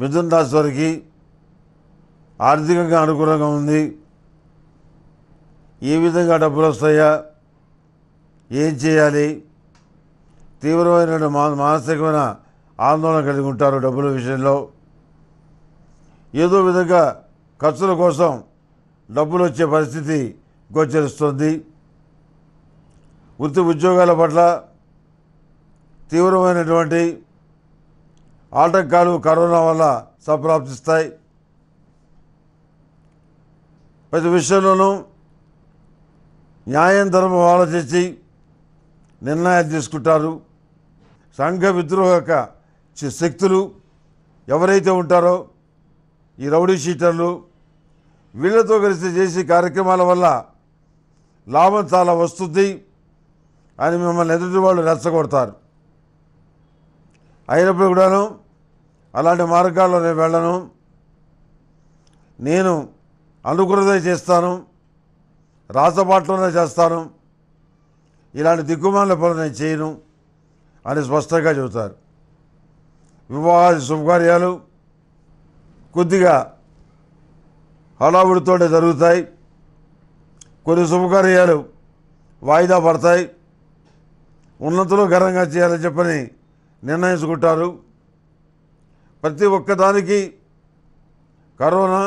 మిథున్ రాశి వారికి ఆర్థికంగా అనుకూలంగా ఉంది ఏ విధంగా డబ్బులు వస్తాయా ఏం చేయాలి తీవ్రమైన మానసికమైన ఆందోళన కలిగి ఉంటారు డబ్బుల విషయంలో ఏదో విధంగా ఖర్చుల కోసం డబ్బులు వచ్చే పరిస్థితి గోచరిస్తుంది వృత్తి ఉద్యోగాల పట్ల తీవ్రమైనటువంటి ఆటంకాలు కరోనా వల్ల సంప్రాప్తిస్తాయి ప్రతి విషయంలోనూ న్యాయం ధర్మం ఆలోచించి నిర్ణయాలు తీసుకుంటారు సంఘ విద్రోహక శక్తులు ఎవరైతే ఉంటారో ఈ రౌడీ షీటర్లు వీళ్ళతో కలిసి చేసే కార్యక్రమాల వల్ల లాభం చాలా వస్తుంది అని మిమ్మల్ని ఎదుటి వాళ్ళు రెచ్చగొడతారు అయినప్పుడు కూడాను అలాంటి మార్గాల్లో నేను వెళ్ళను నేను అనుకున్నదే చేస్తాను రాసబాట్లోనే చేస్తాను ఇలాంటి దిగ్గుమాల పనులు నేను చేయను అని స్పష్టంగా చెబుతారు వివాహాది శుభకార్యాలు కొద్దిగా హడావుడితోనే జరుగుతాయి కొన్ని శుభకార్యాలు వాయిదా పడతాయి ఉన్నతులు ఘనంగా చేయాలని చెప్పని నిర్ణయించుకుంటారు ప్రతి ఒక్కదానికి కరోనా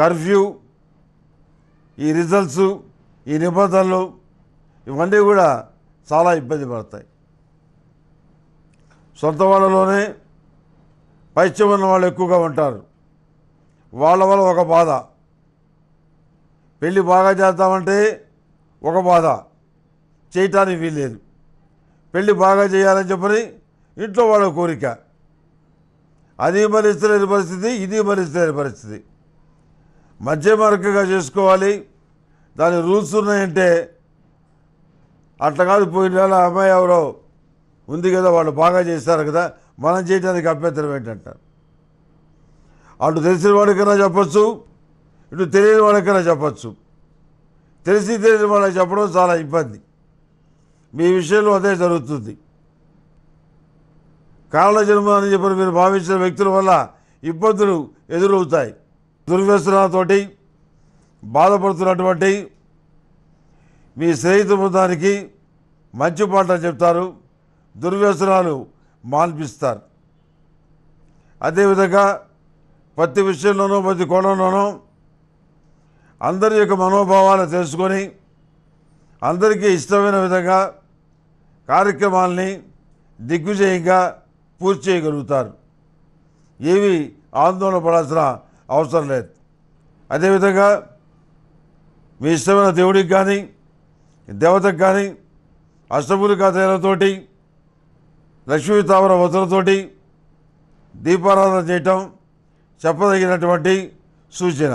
కర్ఫ్యూ ఈ రిజల్ట్స్ ఈ నిబంధనలు ఇవన్నీ కూడా చాలా ఇబ్బంది పడతాయి సొంత వాళ్ళలోనే పైచ్యం ఉన్న వాళ్ళు ఎక్కువగా ఉంటారు వాళ్ళ వల్ల ఒక బాధ పెళ్ళి బాగా చేద్దామంటే ఒక బాధ చేయటానికి వీల్లేదు పెళ్ళి బాగా చేయాలని చెప్పని ఇంట్లో వాళ్ళ కోరిక అది భరించలేని పరిస్థితి ఇది భరించలేని పరిస్థితి మధ్య మార్గంగా చేసుకోవాలి దాని రూల్స్ ఉన్నాయంటే అట్లా కాదు పోయిన వాళ్ళ అమ్మాయి ఎవరో ఉంది కదా వాళ్ళు బాగా చేస్తారు కదా మనం చేయడానికి అభ్యంతరం ఏంటంటారు అటు తెలిసిన వాడికైనా చెప్పచ్చు ఇటు తెలియని వాడికైనా చెప్పచ్చు తెలిసి తెలియని వాళ్ళకి చెప్పడం చాలా ఇబ్బంది మీ విషయంలో అదే జరుగుతుంది జన్మ అని చెప్పి మీరు భావించిన వ్యక్తుల వల్ల ఇబ్బందులు ఎదురవుతాయి దుర్వ్యసనాలతోటి బాధపడుతున్నటువంటి మీ స్నేహితు బృందానికి మంచి పాటలు చెప్తారు దుర్వ్యసనాలు మాన్పిస్తారు అదేవిధంగా ప్రతి విషయంలోనూ ప్రతి కోణంలోనూ అందరి యొక్క మనోభావాలు తెలుసుకొని అందరికీ ఇష్టమైన విధంగా కార్యక్రమాల్ని దిగ్విజయంగా పూర్తి చేయగలుగుతారు ఏవి ఆందోళన పడాల్సిన అవసరం లేదు అదేవిధంగా మీ ఇష్టమైన దేవుడికి కానీ దేవతకు కానీ అష్టపూరి తేలతోటి లక్ష్మీ తామర వతులతోటి దీపారాధన చేయటం చెప్పదగినటువంటి సూచన